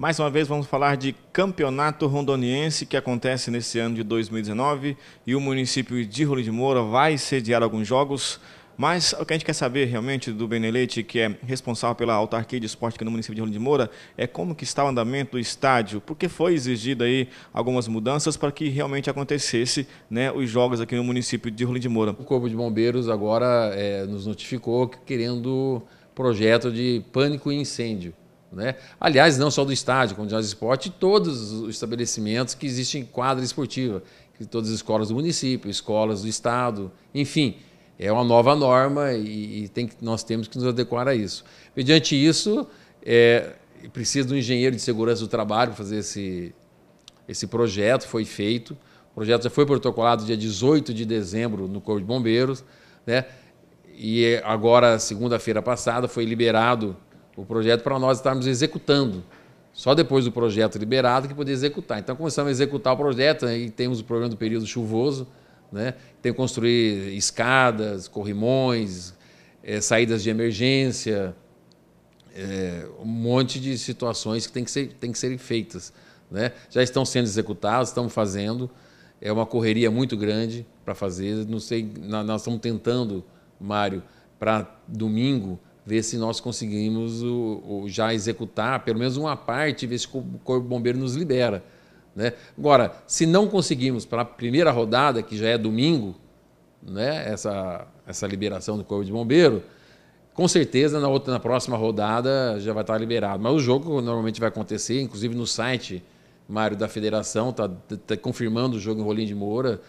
Mais uma vez vamos falar de campeonato rondoniense que acontece nesse ano de 2019 e o município de Rolim de Moura vai sediar alguns jogos. Mas o que a gente quer saber realmente do Benelete, que é responsável pela autarquia de esporte aqui no município de Rolim de Moura, é como que está o andamento do estádio, porque foi exigida aí algumas mudanças para que realmente acontecesse né, os jogos aqui no município de Rolim de Moura. O Corpo de Bombeiros agora é, nos notificou que querendo projeto de pânico e incêndio. Né? Aliás, não só do estádio, como de nós esporte, todos os estabelecimentos que existem em quadra esportiva, todas as escolas do município, escolas do estado, enfim, é uma nova norma e, e tem que, nós temos que nos adequar a isso. Mediante isso, é, precisa de um engenheiro de segurança do trabalho para fazer esse, esse projeto, foi feito. O projeto já foi protocolado dia 18 de dezembro no Corpo de Bombeiros, né? e agora, segunda-feira passada, foi liberado o projeto para nós estarmos executando. Só depois do projeto liberado que poder executar. Então começamos a executar o projeto né, e temos o problema do período chuvoso, né? Tem que construir escadas, corrimões, é, saídas de emergência, é, um monte de situações que tem que ser, tem que ser feitas. Né? Já estão sendo executadas, estamos fazendo. É uma correria muito grande para fazer. Não sei, nós estamos tentando, Mário, para domingo ver se nós conseguimos o, o já executar pelo menos uma parte, ver se o Corpo Bombeiro nos libera. Né? Agora, se não conseguimos para a primeira rodada, que já é domingo, né, essa, essa liberação do Corpo de Bombeiro, com certeza na, outra, na próxima rodada já vai estar liberado. Mas o jogo normalmente vai acontecer, inclusive no site Mário da Federação, está tá confirmando o jogo em Rolim de Moura,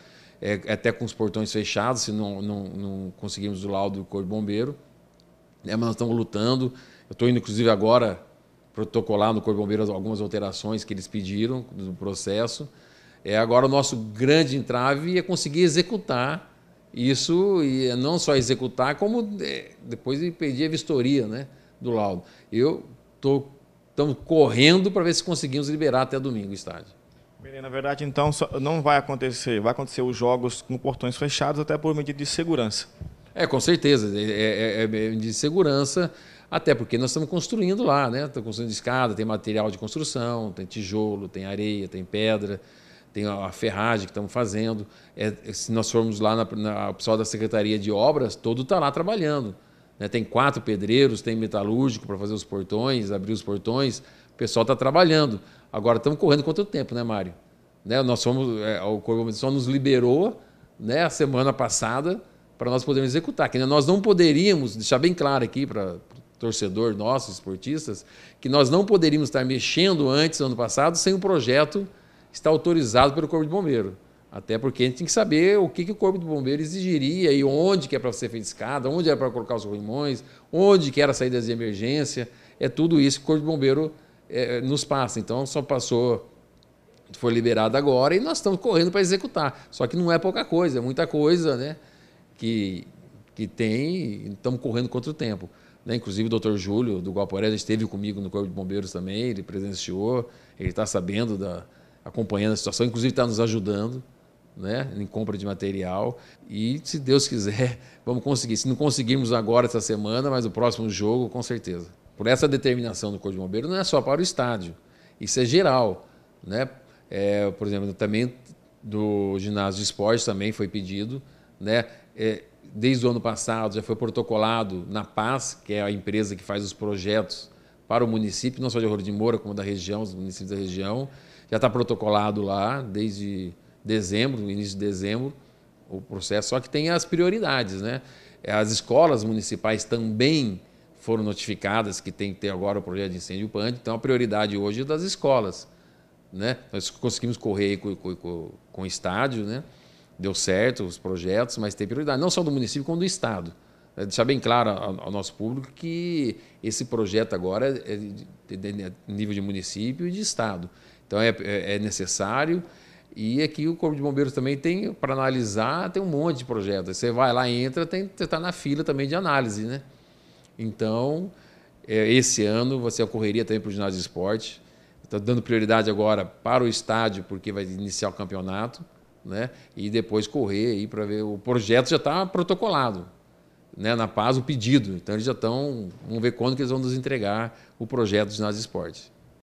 é, é, até com os portões fechados, se não, não, não conseguimos o laudo do Corpo de Bombeiro. Né? Mas nós estamos lutando. Eu estou indo, inclusive, agora protocolar no Corpo de Bombeiros algumas alterações que eles pediram no processo. É, agora, o nosso grande entrave é conseguir executar isso, e é não só executar, como é, depois pedir a vistoria né, do laudo. Eu estou estamos correndo para ver se conseguimos liberar até domingo o estádio. Na verdade, então, não vai acontecer, vai acontecer os jogos com portões fechados até por medida de segurança. É, com certeza. É, é, é, é de segurança, até porque nós estamos construindo lá, né? Estamos construindo escada, tem material de construção, tem tijolo, tem areia, tem pedra, tem a ferragem que estamos fazendo. É, se nós formos lá na, na o pessoal da Secretaria de Obras, todo está lá trabalhando. Né? Tem quatro pedreiros, tem metalúrgico para fazer os portões, abrir os portões. O pessoal está trabalhando. Agora estamos correndo quanto tempo, né, Mário? Né? Nós fomos, é, o Corpo só nos liberou né, a semana passada para nós podermos executar. Que nós não poderíamos, deixar bem claro aqui para torcedor nosso, esportistas, que nós não poderíamos estar mexendo antes, ano passado, sem o projeto estar autorizado pelo Corpo de Bombeiro. Até porque a gente tem que saber o que, que o Corpo de Bombeiro exigiria e onde que é para ser feita escada, onde é para colocar os corrimões, onde que era saídas de emergência. É tudo isso que o Corpo de Bombeiro é, nos passa. Então, só passou, foi liberado agora e nós estamos correndo para executar. Só que não é pouca coisa, é muita coisa, né? que, que tem, estamos correndo contra o tempo. Né? Inclusive o doutor Júlio, do Guaporé, esteve comigo no Corpo de Bombeiros também, ele presenciou, ele está sabendo, da, acompanhando a situação, inclusive está nos ajudando né? em compra de material. E se Deus quiser, vamos conseguir. Se não conseguirmos agora essa semana, mas o próximo jogo, com certeza. Por essa determinação do Corpo de Bombeiros, não é só para o estádio, isso é geral. Né? É, por exemplo, também do ginásio de esportes também foi pedido, né? é, desde o ano passado, já foi protocolado na Paz, que é a empresa que faz os projetos para o município, não só de Arroio de Moura, como da região, os municípios da região. Já está protocolado lá desde dezembro, início de dezembro, o processo, só que tem as prioridades, né? As escolas municipais também foram notificadas que tem que ter agora o projeto de incêndio PAND, então a prioridade hoje é das escolas, né? Nós conseguimos correr com, com, com o estádio, né? deu certo os projetos, mas tem prioridade, não só do município, como do Estado. É deixar bem claro ao, nosso público que esse projeto agora é de, nível de município e de Estado. Então é, é, é necessário. E aqui é o Corpo de Bombeiros também tem, para analisar, tem um monte de projetos. Você vai lá, entra, tem, você está na fila também de análise, né? Então, é, esse ano você ocorreria também para o ginásio de esporte. Estou tá dando prioridade agora para o estádio, porque vai iniciar o campeonato né? E depois correr aí para ver. O projeto já está protocolado, né? Na paz o pedido. Então eles já estão. Vamos ver quando que eles vão nos entregar o projeto de ginásio de